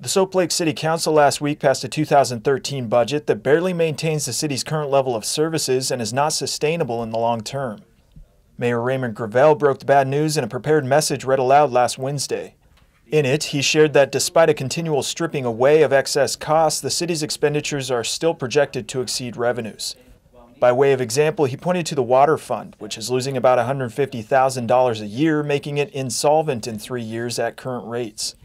The Soap Lake City Council last week passed a 2013 budget that barely maintains the city's current level of services and is not sustainable in the long term. Mayor Raymond Gravel broke the bad news in a prepared message read aloud last Wednesday. In it, he shared that despite a continual stripping away of excess costs, the city's expenditures are still projected to exceed revenues. By way of example, he pointed to the water fund, which is losing about $150,000 a year, making it insolvent in three years at current rates.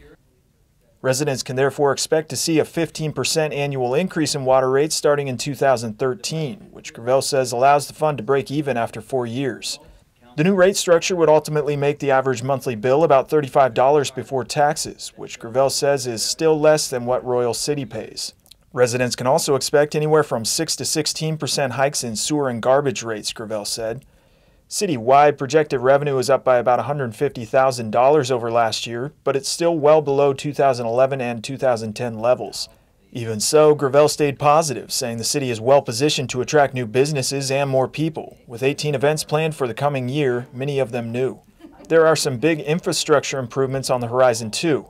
Residents can therefore expect to see a 15% annual increase in water rates starting in 2013, which Gravel says allows the fund to break even after four years. The new rate structure would ultimately make the average monthly bill about $35 before taxes, which Gravel says is still less than what Royal City pays. Residents can also expect anywhere from 6 to 16% hikes in sewer and garbage rates, Gravel said. Citywide projected revenue is up by about $150,000 over last year, but it's still well below 2011 and 2010 levels. Even so, Gravel stayed positive, saying the city is well positioned to attract new businesses and more people, with 18 events planned for the coming year, many of them new. There are some big infrastructure improvements on the horizon, too.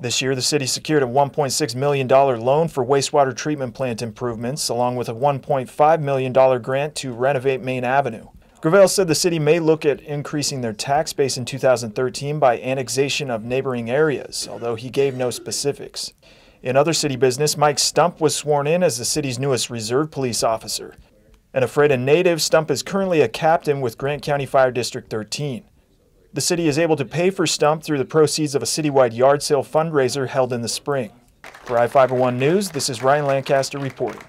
This year, the city secured a $1.6 million loan for wastewater treatment plant improvements, along with a $1.5 million grant to renovate Main Avenue. Gravel said the city may look at increasing their tax base in 2013 by annexation of neighboring areas, although he gave no specifics. In other city business, Mike Stump was sworn in as the city's newest reserve police officer. An a native, Stump is currently a captain with Grant County Fire District 13. The city is able to pay for Stump through the proceeds of a citywide yard sale fundraiser held in the spring. For I 501 News, this is Ryan Lancaster reporting.